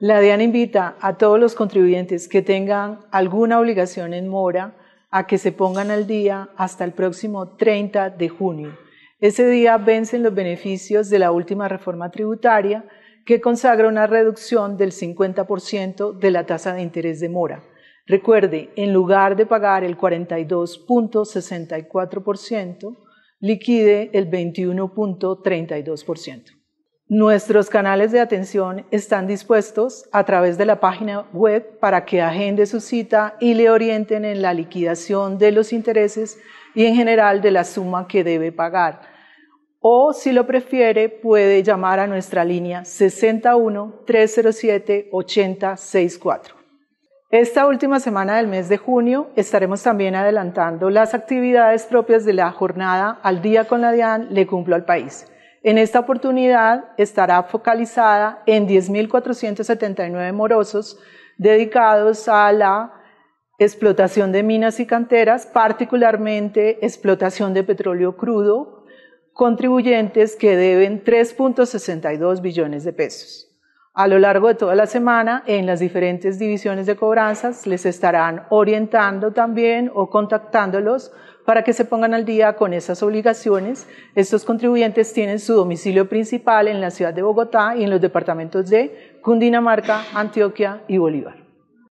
La DIAN invita a todos los contribuyentes que tengan alguna obligación en mora a que se pongan al día hasta el próximo 30 de junio. Ese día vencen los beneficios de la última reforma tributaria que consagra una reducción del 50% de la tasa de interés de mora. Recuerde, en lugar de pagar el 42.64%, liquide el 21.32%. Nuestros canales de atención están dispuestos a través de la página web para que agende su cita y le orienten en la liquidación de los intereses y en general de la suma que debe pagar. O si lo prefiere, puede llamar a nuestra línea 61 307 8064. Esta última semana del mes de junio estaremos también adelantando las actividades propias de la jornada Al día con la DIAN le cumplo al país en esta oportunidad estará focalizada en 10.479 morosos dedicados a la explotación de minas y canteras, particularmente explotación de petróleo crudo, contribuyentes que deben 3.62 billones de pesos a lo largo de toda la semana en las diferentes divisiones de cobranzas les estarán orientando también o contactándolos para que se pongan al día con esas obligaciones. Estos contribuyentes tienen su domicilio principal en la ciudad de Bogotá y en los departamentos de Cundinamarca, Antioquia y Bolívar.